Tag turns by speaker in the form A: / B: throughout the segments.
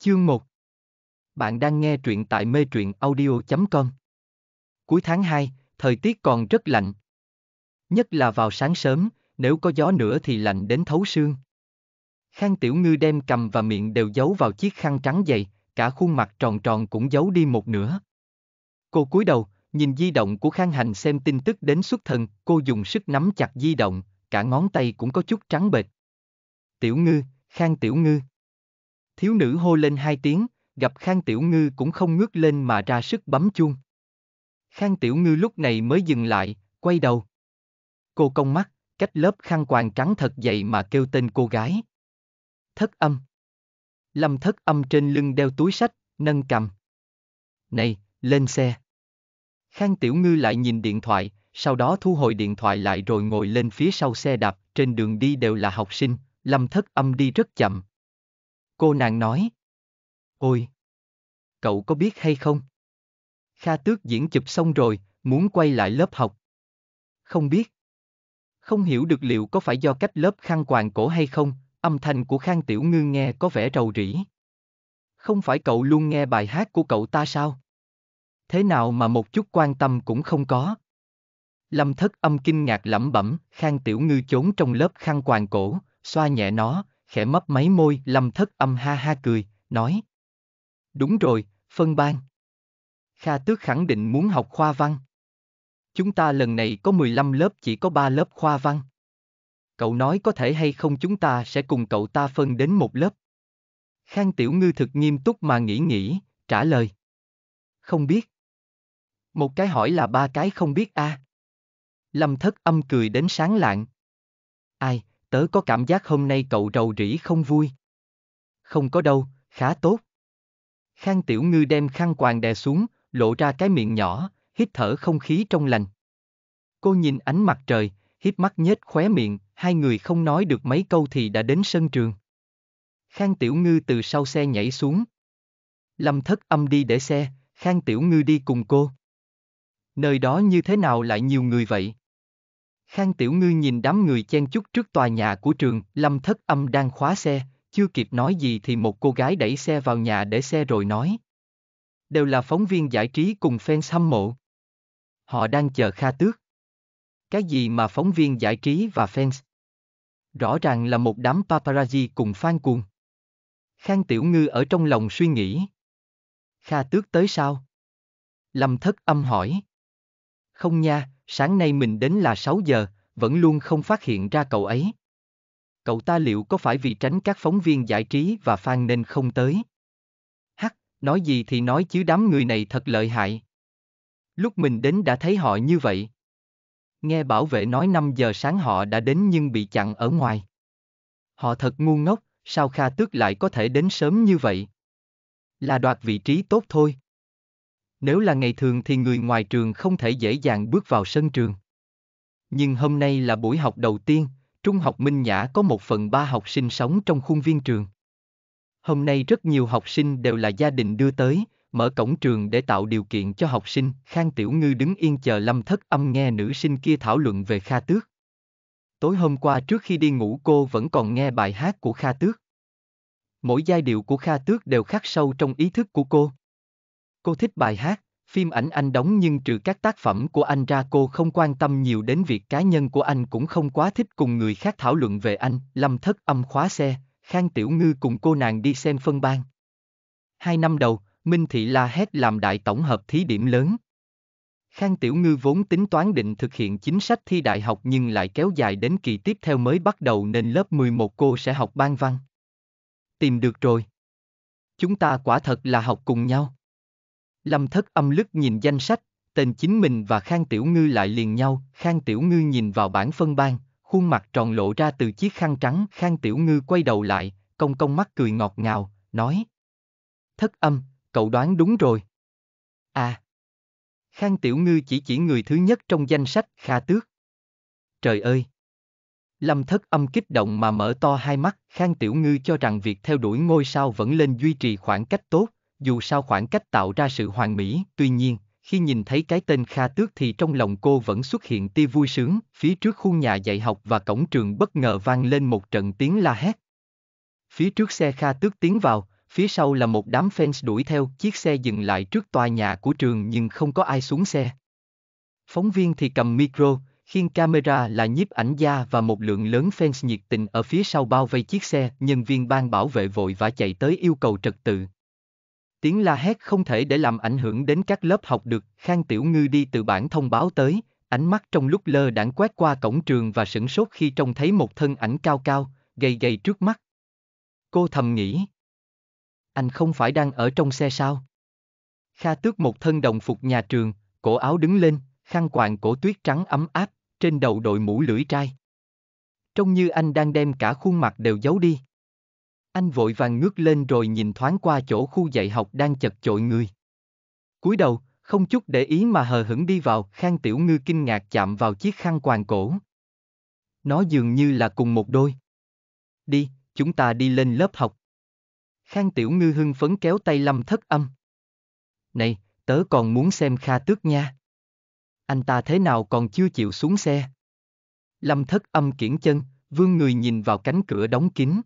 A: Chương 1 Bạn đang nghe truyện tại mê truyện audio.com Cuối tháng 2, thời tiết còn rất lạnh. Nhất là vào sáng sớm, nếu có gió nữa thì lạnh đến thấu xương. Khang Tiểu Ngư đem cầm và miệng đều giấu vào chiếc khăn trắng dày, cả khuôn mặt tròn tròn cũng giấu đi một nửa. Cô cúi đầu, nhìn di động của Khang Hành xem tin tức đến xuất thần, cô dùng sức nắm chặt di động, cả ngón tay cũng có chút trắng bệch. Tiểu Ngư, Khang Tiểu Ngư. Thiếu nữ hô lên hai tiếng, gặp Khang Tiểu Ngư cũng không ngước lên mà ra sức bấm chuông. Khang Tiểu Ngư lúc này mới dừng lại, quay đầu. Cô cong mắt, cách lớp khăn quàng trắng thật dậy mà kêu tên cô gái. Thất âm. Lâm thất âm trên lưng đeo túi sách, nâng cầm. Này, lên xe. Khang Tiểu Ngư lại nhìn điện thoại, sau đó thu hồi điện thoại lại rồi ngồi lên phía sau xe đạp, trên đường đi đều là học sinh, Lâm thất âm đi rất chậm, Cô nàng nói. Ôi! Cậu có biết hay không? Kha tước diễn chụp xong rồi, muốn quay lại lớp học. Không biết. Không hiểu được liệu có phải do cách lớp khăn quàng cổ hay không, âm thanh của Khang Tiểu Ngư nghe có vẻ rầu rĩ. Không phải cậu luôn nghe bài hát của cậu ta sao? Thế nào mà một chút quan tâm cũng không có? Lâm thất âm kinh ngạc lẩm bẩm, Khang Tiểu Ngư trốn trong lớp khăn quàng cổ, xoa nhẹ nó, khẽ mấp máy môi, lâm thất âm ha ha cười, nói. Đúng rồi, phân ban. Kha Tước khẳng định muốn học khoa văn. Chúng ta lần này có 15 lớp chỉ có 3 lớp khoa văn. Cậu nói có thể hay không chúng ta sẽ cùng cậu ta phân đến một lớp. Khang Tiểu Ngư thực nghiêm túc mà nghĩ nghĩ, trả lời. Không biết. Một cái hỏi là ba cái không biết a. À. Lâm thất âm cười đến sáng lạng. Ai, tớ có cảm giác hôm nay cậu rầu rĩ không vui. Không có đâu, khá tốt. Khang Tiểu Ngư đem khăn quàng đè xuống, lộ ra cái miệng nhỏ, hít thở không khí trong lành. Cô nhìn ánh mặt trời, hít mắt nhếch khóe miệng, hai người không nói được mấy câu thì đã đến sân trường. Khang Tiểu Ngư từ sau xe nhảy xuống. Lâm thất âm đi để xe, Khang Tiểu Ngư đi cùng cô. Nơi đó như thế nào lại nhiều người vậy? Khang Tiểu Ngư nhìn đám người chen chúc trước tòa nhà của trường, Lâm Thất Âm đang khóa xe, chưa kịp nói gì thì một cô gái đẩy xe vào nhà để xe rồi nói. Đều là phóng viên giải trí cùng fans hâm mộ. Họ đang chờ Kha Tước. Cái gì mà phóng viên giải trí và fans? Rõ ràng là một đám paparazzi cùng fan cuồng. Khang Tiểu Ngư ở trong lòng suy nghĩ. Kha Tước tới sao? Lâm Thất Âm hỏi. Không nha, sáng nay mình đến là 6 giờ, vẫn luôn không phát hiện ra cậu ấy. Cậu ta liệu có phải vì tránh các phóng viên giải trí và fan nên không tới? Hắc, nói gì thì nói chứ đám người này thật lợi hại. Lúc mình đến đã thấy họ như vậy. Nghe bảo vệ nói 5 giờ sáng họ đã đến nhưng bị chặn ở ngoài. Họ thật ngu ngốc, sao Kha Tước lại có thể đến sớm như vậy? Là đoạt vị trí tốt thôi. Nếu là ngày thường thì người ngoài trường không thể dễ dàng bước vào sân trường. Nhưng hôm nay là buổi học đầu tiên, Trung học Minh Nhã có một phần ba học sinh sống trong khuôn viên trường. Hôm nay rất nhiều học sinh đều là gia đình đưa tới, mở cổng trường để tạo điều kiện cho học sinh. Khang Tiểu Ngư đứng yên chờ Lâm Thất Âm nghe nữ sinh kia thảo luận về Kha Tước. Tối hôm qua trước khi đi ngủ cô vẫn còn nghe bài hát của Kha Tước. Mỗi giai điệu của Kha Tước đều khắc sâu trong ý thức của cô cô thích bài hát, phim ảnh anh đóng nhưng trừ các tác phẩm của anh ra cô không quan tâm nhiều đến việc cá nhân của anh cũng không quá thích cùng người khác thảo luận về anh, lâm thất âm khóa xe, Khang Tiểu Ngư cùng cô nàng đi xem phân ban. Hai năm đầu, Minh Thị La Hét làm đại tổng hợp thí điểm lớn. Khang Tiểu Ngư vốn tính toán định thực hiện chính sách thi đại học nhưng lại kéo dài đến kỳ tiếp theo mới bắt đầu nên lớp 11 cô sẽ học ban văn. Tìm được rồi. Chúng ta quả thật là học cùng nhau. Lâm thất âm lức nhìn danh sách, tên chính mình và Khang Tiểu Ngư lại liền nhau, Khang Tiểu Ngư nhìn vào bản phân ban, khuôn mặt tròn lộ ra từ chiếc khăn trắng, Khang Tiểu Ngư quay đầu lại, công công mắt cười ngọt ngào, nói. Thất âm, cậu đoán đúng rồi. À. Khang Tiểu Ngư chỉ chỉ người thứ nhất trong danh sách Kha Tước. Trời ơi! Lâm thất âm kích động mà mở to hai mắt, Khang Tiểu Ngư cho rằng việc theo đuổi ngôi sao vẫn lên duy trì khoảng cách tốt, dù sao khoảng cách tạo ra sự hoàn mỹ, tuy nhiên, khi nhìn thấy cái tên Kha Tước thì trong lòng cô vẫn xuất hiện tia vui sướng, phía trước khu nhà dạy học và cổng trường bất ngờ vang lên một trận tiếng la hét. Phía trước xe Kha Tước tiến vào, phía sau là một đám fans đuổi theo, chiếc xe dừng lại trước tòa nhà của trường nhưng không có ai xuống xe. Phóng viên thì cầm micro, khiên camera là nhiếp ảnh gia và một lượng lớn fans nhiệt tình ở phía sau bao vây chiếc xe, nhân viên ban bảo vệ vội vã chạy tới yêu cầu trật tự. Tiếng la hét không thể để làm ảnh hưởng đến các lớp học được, Khang Tiểu Ngư đi từ bản thông báo tới, ánh mắt trong lúc lơ đãng quét qua cổng trường và sửng sốt khi trông thấy một thân ảnh cao cao, gầy gầy trước mắt. Cô thầm nghĩ. Anh không phải đang ở trong xe sao? Kha tước một thân đồng phục nhà trường, cổ áo đứng lên, khăn quàng cổ tuyết trắng ấm áp, trên đầu đội mũ lưỡi trai. Trông như anh đang đem cả khuôn mặt đều giấu đi. Anh vội vàng ngước lên rồi nhìn thoáng qua chỗ khu dạy học đang chật chội người. cúi đầu, không chút để ý mà hờ hững đi vào, Khang Tiểu Ngư kinh ngạc chạm vào chiếc khăn quàng cổ. Nó dường như là cùng một đôi. Đi, chúng ta đi lên lớp học. Khang Tiểu Ngư hưng phấn kéo tay Lâm Thất Âm. Này, tớ còn muốn xem Kha Tước nha. Anh ta thế nào còn chưa chịu xuống xe? Lâm Thất Âm kiển chân, vương người nhìn vào cánh cửa đóng kín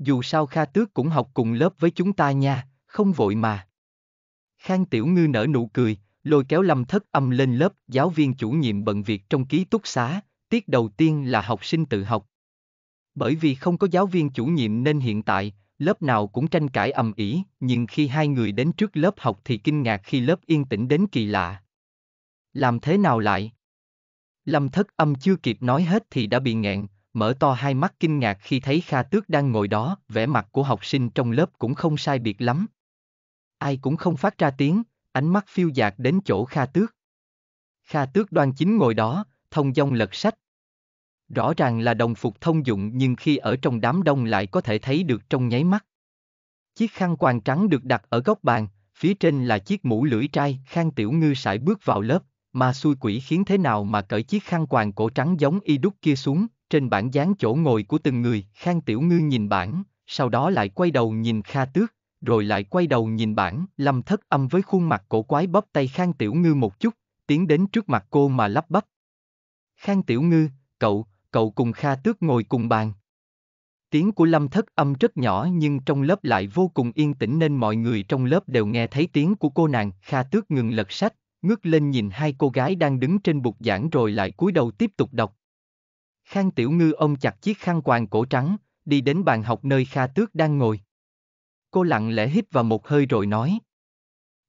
A: dù sao Kha Tước cũng học cùng lớp với chúng ta nha, không vội mà. Khang Tiểu Ngư nở nụ cười, lôi kéo Lâm Thất Âm lên lớp, giáo viên chủ nhiệm bận việc trong ký túc xá, tiết đầu tiên là học sinh tự học. Bởi vì không có giáo viên chủ nhiệm nên hiện tại, lớp nào cũng tranh cãi ầm ĩ, nhưng khi hai người đến trước lớp học thì kinh ngạc khi lớp yên tĩnh đến kỳ lạ. Làm thế nào lại? Lâm Thất Âm chưa kịp nói hết thì đã bị nghẹn, mở to hai mắt kinh ngạc khi thấy Kha Tước đang ngồi đó, vẻ mặt của học sinh trong lớp cũng không sai biệt lắm. Ai cũng không phát ra tiếng, ánh mắt phiêu dạt đến chỗ Kha Tước. Kha Tước đoan chính ngồi đó, thông dong lật sách. Rõ ràng là đồng phục thông dụng nhưng khi ở trong đám đông lại có thể thấy được trong nháy mắt. Chiếc khăn quàng trắng được đặt ở góc bàn, phía trên là chiếc mũ lưỡi trai, Khang Tiểu Ngư sải bước vào lớp, mà xui quỷ khiến thế nào mà cởi chiếc khăn quàng cổ trắng giống y đúc kia xuống, trên bảng dán chỗ ngồi của từng người, Khang Tiểu Ngư nhìn bảng sau đó lại quay đầu nhìn Kha Tước, rồi lại quay đầu nhìn bảng Lâm Thất Âm với khuôn mặt cổ quái bóp tay Khang Tiểu Ngư một chút, tiến đến trước mặt cô mà lắp bắp. Khang Tiểu Ngư, cậu, cậu cùng Kha Tước ngồi cùng bàn. Tiếng của Lâm Thất Âm rất nhỏ nhưng trong lớp lại vô cùng yên tĩnh nên mọi người trong lớp đều nghe thấy tiếng của cô nàng. Kha Tước ngừng lật sách, ngước lên nhìn hai cô gái đang đứng trên bục giảng rồi lại cúi đầu tiếp tục đọc. Khang Tiểu Ngư ôm chặt chiếc khăn quàng cổ trắng, đi đến bàn học nơi Kha Tước đang ngồi. Cô lặng lẽ hít vào một hơi rồi nói.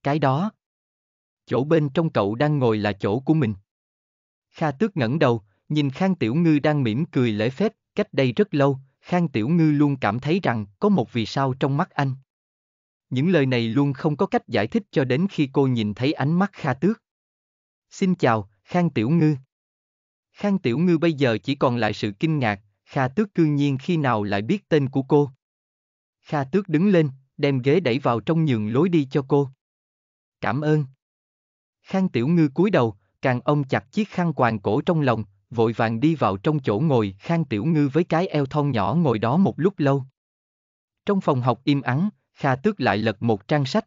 A: Cái đó. Chỗ bên trong cậu đang ngồi là chỗ của mình. Kha Tước ngẩng đầu, nhìn Khang Tiểu Ngư đang mỉm cười lễ phép, cách đây rất lâu, Khang Tiểu Ngư luôn cảm thấy rằng có một vì sao trong mắt anh. Những lời này luôn không có cách giải thích cho đến khi cô nhìn thấy ánh mắt Kha Tước. Xin chào, Khang Tiểu Ngư. Khang Tiểu Ngư bây giờ chỉ còn lại sự kinh ngạc, Kha Tước cương nhiên khi nào lại biết tên của cô. Kha Tước đứng lên, đem ghế đẩy vào trong nhường lối đi cho cô. Cảm ơn. Khang Tiểu Ngư cúi đầu, càng ông chặt chiếc khăn quàng cổ trong lòng, vội vàng đi vào trong chỗ ngồi Khang Tiểu Ngư với cái eo thon nhỏ ngồi đó một lúc lâu. Trong phòng học im ắng, Kha Tước lại lật một trang sách,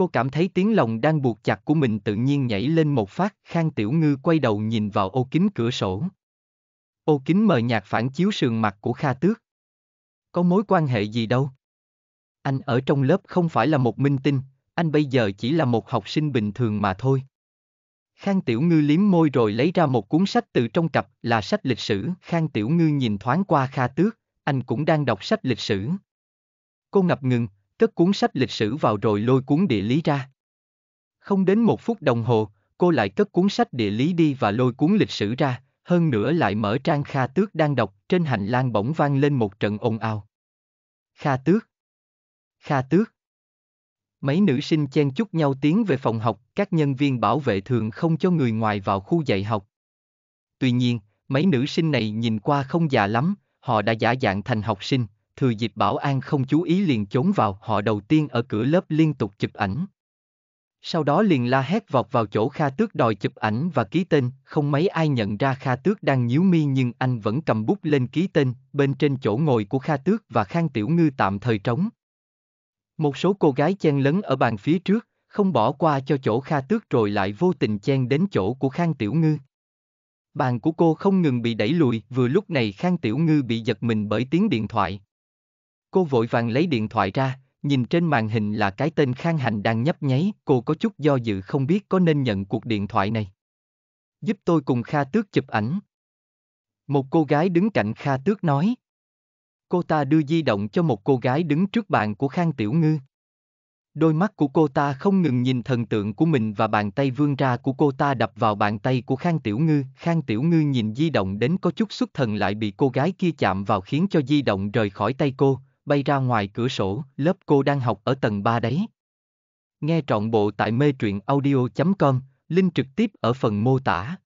A: Cô cảm thấy tiếng lòng đang buộc chặt của mình tự nhiên nhảy lên một phát, Khang Tiểu Ngư quay đầu nhìn vào ô kính cửa sổ. Ô kính mờ nhạt phản chiếu sườn mặt của Kha Tước. Có mối quan hệ gì đâu. Anh ở trong lớp không phải là một minh tinh, anh bây giờ chỉ là một học sinh bình thường mà thôi. Khang Tiểu Ngư liếm môi rồi lấy ra một cuốn sách từ trong cặp là sách lịch sử. Khang Tiểu Ngư nhìn thoáng qua Kha Tước, anh cũng đang đọc sách lịch sử. Cô ngập ngừng, cất cuốn sách lịch sử vào rồi lôi cuốn địa lý ra. Không đến một phút đồng hồ, cô lại cất cuốn sách địa lý đi và lôi cuốn lịch sử ra, hơn nữa lại mở trang Kha Tước đang đọc, trên hành lang bỗng vang lên một trận ồn ào. Kha Tước Kha Tước Mấy nữ sinh chen chúc nhau tiến về phòng học, các nhân viên bảo vệ thường không cho người ngoài vào khu dạy học. Tuy nhiên, mấy nữ sinh này nhìn qua không già lắm, họ đã giả dạng thành học sinh, thừa dịp bảo an không chú ý liền trốn vào, họ đầu tiên ở cửa lớp liên tục chụp ảnh. Sau đó liền la hét vọt vào chỗ Kha Tước đòi chụp ảnh và ký tên, không mấy ai nhận ra Kha Tước đang nhíu mi nhưng anh vẫn cầm bút lên ký tên, bên trên chỗ ngồi của Kha Tước và Khang Tiểu Ngư tạm thời trống. Một số cô gái chen lấn ở bàn phía trước, không bỏ qua cho chỗ Kha Tước rồi lại vô tình chen đến chỗ của Khang Tiểu Ngư. Bàn của cô không ngừng bị đẩy lùi, vừa lúc này Khang Tiểu Ngư bị giật mình bởi tiếng điện thoại. Cô vội vàng lấy điện thoại ra, nhìn trên màn hình là cái tên Khang Hành đang nhấp nháy, cô có chút do dự không biết có nên nhận cuộc điện thoại này. Giúp tôi cùng Kha Tước chụp ảnh. Một cô gái đứng cạnh Kha Tước nói. Cô ta đưa di động cho một cô gái đứng trước bàn của Khang Tiểu Ngư. Đôi mắt của cô ta không ngừng nhìn thần tượng của mình và bàn tay vươn ra của cô ta đập vào bàn tay của Khang Tiểu Ngư. Khang Tiểu Ngư nhìn di động đến có chút xuất thần lại bị cô gái kia chạm vào khiến cho di động rời khỏi tay cô, bay ra ngoài cửa sổ, lớp cô đang học ở tầng 3 đấy. Nghe trọn bộ tại mê truyện audio.com, link trực tiếp ở phần mô tả.